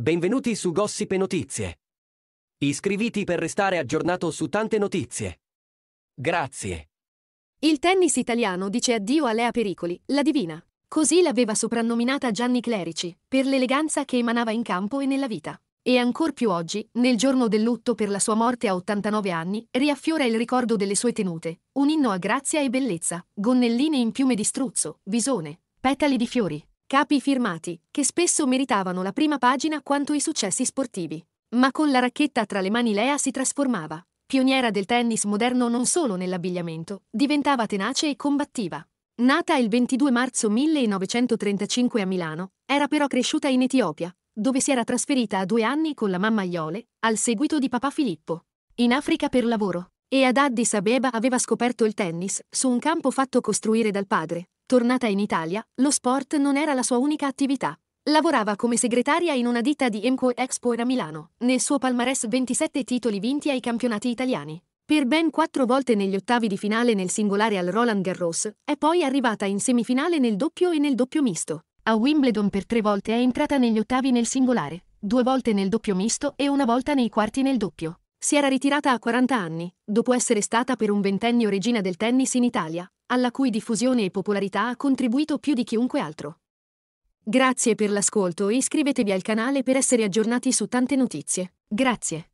Benvenuti su Gossip e Notizie. Iscriviti per restare aggiornato su tante notizie. Grazie. Il tennis italiano dice addio a Lea Pericoli, la divina. Così l'aveva soprannominata Gianni Clerici, per l'eleganza che emanava in campo e nella vita. E ancor più oggi, nel giorno del lutto per la sua morte a 89 anni, riaffiora il ricordo delle sue tenute, un inno a grazia e bellezza, gonnelline in piume di struzzo, visone, petali di fiori capi firmati, che spesso meritavano la prima pagina quanto i successi sportivi. Ma con la racchetta tra le mani Lea si trasformava, pioniera del tennis moderno non solo nell'abbigliamento, diventava tenace e combattiva. Nata il 22 marzo 1935 a Milano, era però cresciuta in Etiopia, dove si era trasferita a due anni con la mamma Iole, al seguito di papà Filippo, in Africa per lavoro, e ad Addis Abeba aveva scoperto il tennis su un campo fatto costruire dal padre, Tornata in Italia, lo sport non era la sua unica attività. Lavorava come segretaria in una ditta di Emco Expo a Milano, nel suo palmarès 27 titoli vinti ai campionati italiani. Per ben quattro volte negli ottavi di finale nel singolare al Roland Garros, è poi arrivata in semifinale nel doppio e nel doppio misto. A Wimbledon per tre volte è entrata negli ottavi nel singolare, due volte nel doppio misto e una volta nei quarti nel doppio. Si era ritirata a 40 anni, dopo essere stata per un ventennio regina del tennis in Italia, alla cui diffusione e popolarità ha contribuito più di chiunque altro. Grazie per l'ascolto e iscrivetevi al canale per essere aggiornati su tante notizie. Grazie.